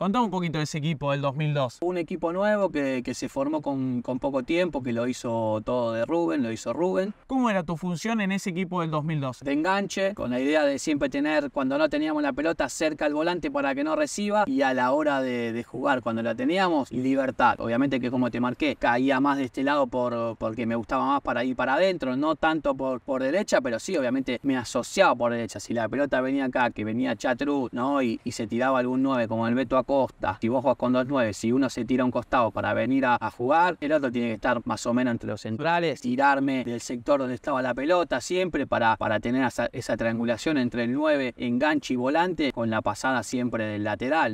Contá un poquito de ese equipo del 2002. Un equipo nuevo que, se formó con, poco tiempo, que lo hizo todo de Rubén, lo hizo Rubén. ¿Cómo era tu función en ese equipo del 2002? De enganche, con la idea de siempre tener, cuando no teníamos la pelota, cerca al volante para que no reciba y a la hora de, jugar, cuando la teníamos, libertad. Obviamente que como te marqué, caía más de este lado por, porque me gustaba más para ir para adentro, no tanto por, por derecha, pero sí, obviamente me asociaba por derecha. Si la pelota venía acá, que venía Chatru, ¿no? Y, se tiraba algún 9 como el Beto Acu si vos jugás con dos nueve, si uno se tira a un costado para venir a, jugar, el otro tiene que estar más o menos entre los centrales, tirarme del sector donde estaba la pelota siempre para, tener esa, esa triangulación entre el 9, enganche y volante con la pasada siempre del lateral.